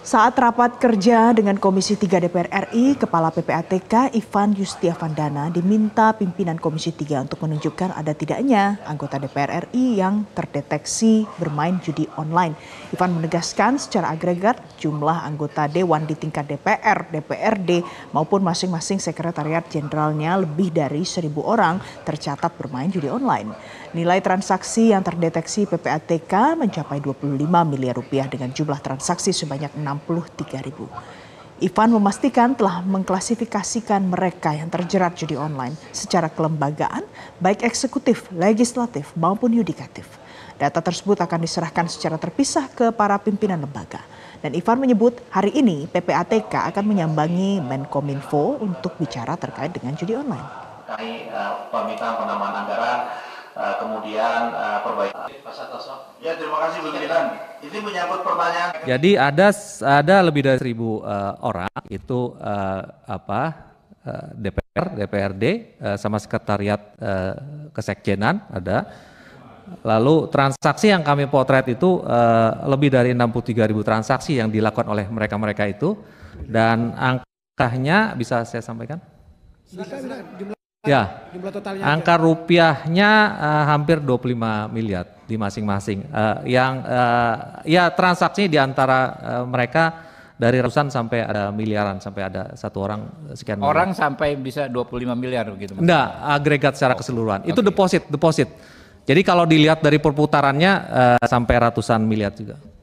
Saat rapat kerja dengan Komisi 3 DPR RI, Kepala PPATK Ivan Yustiavandana diminta pimpinan Komisi 3 untuk menunjukkan ada tidaknya anggota DPR RI yang terdeteksi bermain judi online. Ivan menegaskan secara agregat jumlah anggota Dewan di tingkat DPR, DPRD maupun masing-masing sekretariat jenderalnya lebih dari seribu orang tercatat bermain judi online. Nilai transaksi yang terdeteksi PPATK mencapai 25 miliar rupiah dengan jumlah transaksi sebanyak 6 63 ribu. Ivan memastikan telah mengklasifikasikan mereka yang terjerat judi online secara kelembagaan, baik eksekutif, legislatif, maupun yudikatif. Data tersebut akan diserahkan secara terpisah ke para pimpinan lembaga. Dan Ivan menyebut hari ini PPATK akan menyambangi Menkominfo untuk bicara terkait dengan judi online. Kami uh, eh, pemintaan penambahan anggaran, eh, kemudian eh, perbaikan. Ya, terima kasih Bu Dinan. Ini menyambut pertanyaan. Jadi ada ada lebih dari seribu uh, orang itu uh, apa uh, eh, DPR, DPRD, uh, sama sekretariat uh, kesekjenan ada. Lalu transaksi yang kami potret itu uh, lebih dari 63 ribu transaksi yang dilakukan oleh mereka-mereka itu dan angkanya bisa saya sampaikan? Silakan, silakan. Ya, angka aja. rupiahnya uh, hampir 25 miliar di masing-masing. Uh, yang uh, ya transaksi di antara uh, mereka dari ratusan sampai ada miliaran sampai ada satu orang sekian miliar. Orang sampai bisa 25 miliar begitu. Enggak, agregat secara oh, keseluruhan. Okay. Itu deposit, deposit. Jadi kalau dilihat dari perputarannya uh, sampai ratusan miliar juga.